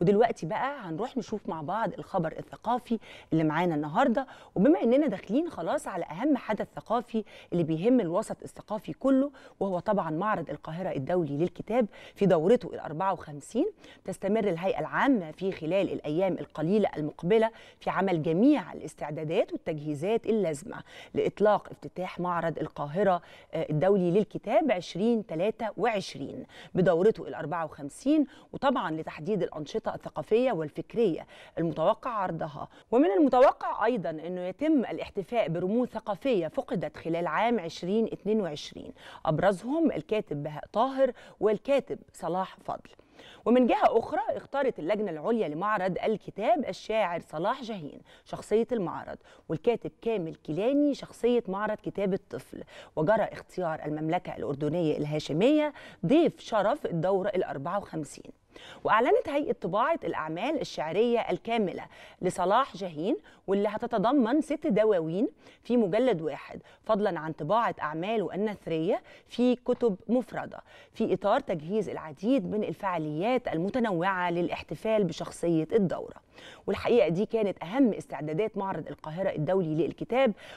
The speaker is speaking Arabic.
ودلوقتي بقى هنروح نشوف مع بعض الخبر الثقافي اللي معانا النهارده وبما اننا داخلين خلاص على اهم حدث ثقافي اللي بيهم الوسط الثقافي كله وهو طبعا معرض القاهره الدولي للكتاب في دورته ال 54 تستمر الهيئه العامه في خلال الايام القليله المقبله في عمل جميع الاستعدادات والتجهيزات اللازمه لاطلاق افتتاح معرض القاهره آه، الدولي للكتاب 2023 بدورته ال 54 وطبعا لتحديد الانشطه الثقافية والفكرية المتوقع عرضها ومن المتوقع أيضا أنه يتم الاحتفاء برموز ثقافية فقدت خلال عام 2022 أبرزهم الكاتب بهاء طاهر والكاتب صلاح فضل ومن جهة أخرى اختارت اللجنة العليا لمعرض الكتاب الشاعر صلاح جاهين شخصية المعرض والكاتب كامل كيلاني شخصية معرض كتاب الطفل وجرى اختيار المملكة الأردنية الهاشمية ضيف شرف الدورة ال 54 وأعلنت هيئة طباعة الأعمال الشعرية الكاملة لصلاح جاهين واللي هتتضمن ست دواوين في مجلد واحد فضلا عن طباعة أعماله النثرية في كتب مفردة في إطار تجهيز العديد من الفعاليات المتنوعة للاحتفال بشخصية الدورة والحقيقة دي كانت أهم استعدادات معرض القاهرة الدولي للكتاب